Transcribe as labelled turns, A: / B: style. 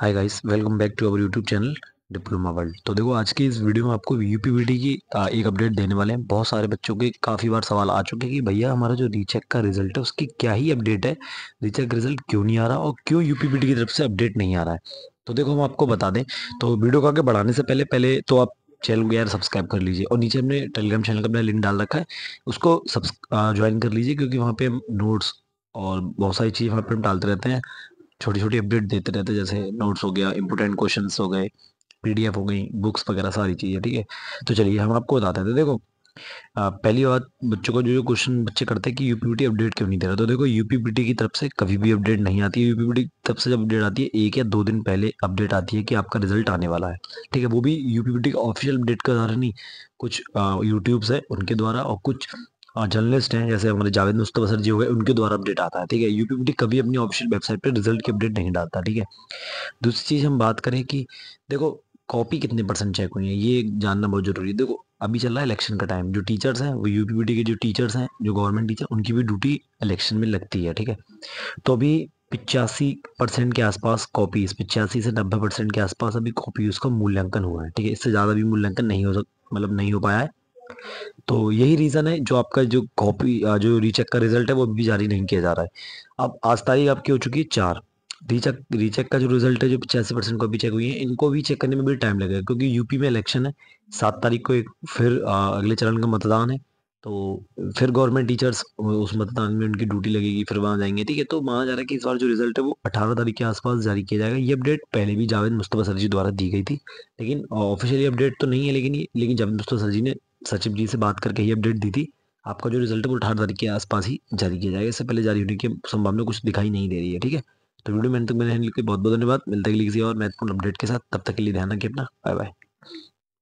A: hi guys welcome back to our YouTube channel diploma world तो देखो आज की इस वीडियो में आपको यू की एक अपडेट देने वाले हैं बहुत सारे बच्चों के काफ़ी बार सवाल आ चुके हैं कि भैया हमारा जो रीचेक का रिजल्ट है उसकी क्या ही अपडेट है रीचेक रिजल्ट क्यों नहीं आ रहा और क्यों यू की तरफ से अपडेट नहीं आ रहा है तो देखो हम आपको बता दें तो वीडियो को आगे बढ़ाने से पहले पहले तो आप चैनल को यार सब्सक्राइब कर लीजिए और नीचे हमने टेलीग्राम चैनल का अपना लिंक डाल रखा है उसको सब्स ज्वाइन कर लीजिए क्योंकि वहाँ पर नोट्स और बहुत सारी चीज़ वहाँ पर हम डालते रहते हैं छोटी छोटी अपडेट देते रहते जैसे नोट्स हो गया इंपोर्टेंट क्वेश्चन हो गए पीडीएफ हो गई बुक्स वगैरह सारी चीज़ें ठीक है तो चलिए हम आपको बताते थे तो देखो पहली बात बच्चों को जो जो क्वेश्चन बच्चे करते हैं कि यूपीपीटी अपडेट क्यों नहीं दे रहा तो देखो यूपीपीटी की तरफ से कभी भी अपडेट नहीं आती है यूपीपीटी की तरफ से जब अपडेट आती है एक या दो दिन पहले अपडेट आती है कि आपका रिजल्ट आने वाला है ठीक है वो भी यूपीपीटी का ऑफिशियल अपडेट का द्वारा नहीं कुछ यूट्यूब्स है उनके द्वारा और कुछ जर्नलिस्ट हाँ, हैं जैसे हमारे जावेद मुस्तफ़ा सर जी हो गए उनके द्वारा अपडेट आता है ठीक है यूट्यूब की कभी अपनी ऑफिशियल वेबसाइट पर रिजल्ट की अपडेट नहीं डालता ठीक है दूसरी चीज़ हम बात करें कि देखो कॉपी कितने परसेंट चेक हुई है ये जानना बहुत ज़रूरी है देखो अभी चल रहा है इलेक्शन का टाइम जो टीचर्स हैं वो यूपीपीटी के जो टीचर्स हैं जो गवर्नमेंट टीचर उनकी भी ड्यूटी इलेक्शन में लगती है ठीक है तो अभी पिचासी परसेंट के आसपास कॉपीज पिचासी से नब्बे परसेंट के आसपास अभी कॉपी उसका मूल्यांकन हुआ है ठीक है इससे ज़्यादा भी मूल्यांकन नहीं हो सक मतलब नहीं हो पाया है तो यही रीज़न है जो आपका जो कॉपी जो रीचेक का रिजल्ट है वो भी जारी नहीं किया जा रहा है अब आज तारीख आपकी हो चुकी है चार रीचेक रीचेक का जो रिजल्ट है जो पचासी परसेंट कॉपी चेक हुई है इनको भी चेक करने में भी टाइम लगेगा क्योंकि यूपी में इलेक्शन है सात तारीख को एक फिर अगले चरण का मतदान है तो फिर गवर्नमेंट टीचर्स उस मतदान में उनकी ड्यूटी लगेगी फिर वहाँ जाएंगे ठीक है तो माना जा रहा है कि इस बार जो रिजल्ट है वो अठारह तारीख के आसपास जारी किया जाएगा ये अपडेट पहले भी जावेद मुस्तफ़ा सर जी द्वारा दी गई थी लेकिन ऑफिशियली अपडेट तो नहीं है लेकिन ये लेकिन जावेद मुस्तफ़ा सर जी ने सचिव जी से बात करके ही अपडेट दी थी आपका जो रिजल्ट है वो अठारह तारीख के आसपास ही जारी किया जाएगा इससे पहले जारी होने की संभावना कुछ दिखाई नहीं दे रही है ठीक है तो वीडियो मैंने तक मेरे बहुत बहुत धन्यवाद मिलते हैं किसी और महत्वपूर्ण अपडेट के साथ तब तक के लिए ध्यान रखिए अपना बाय बाय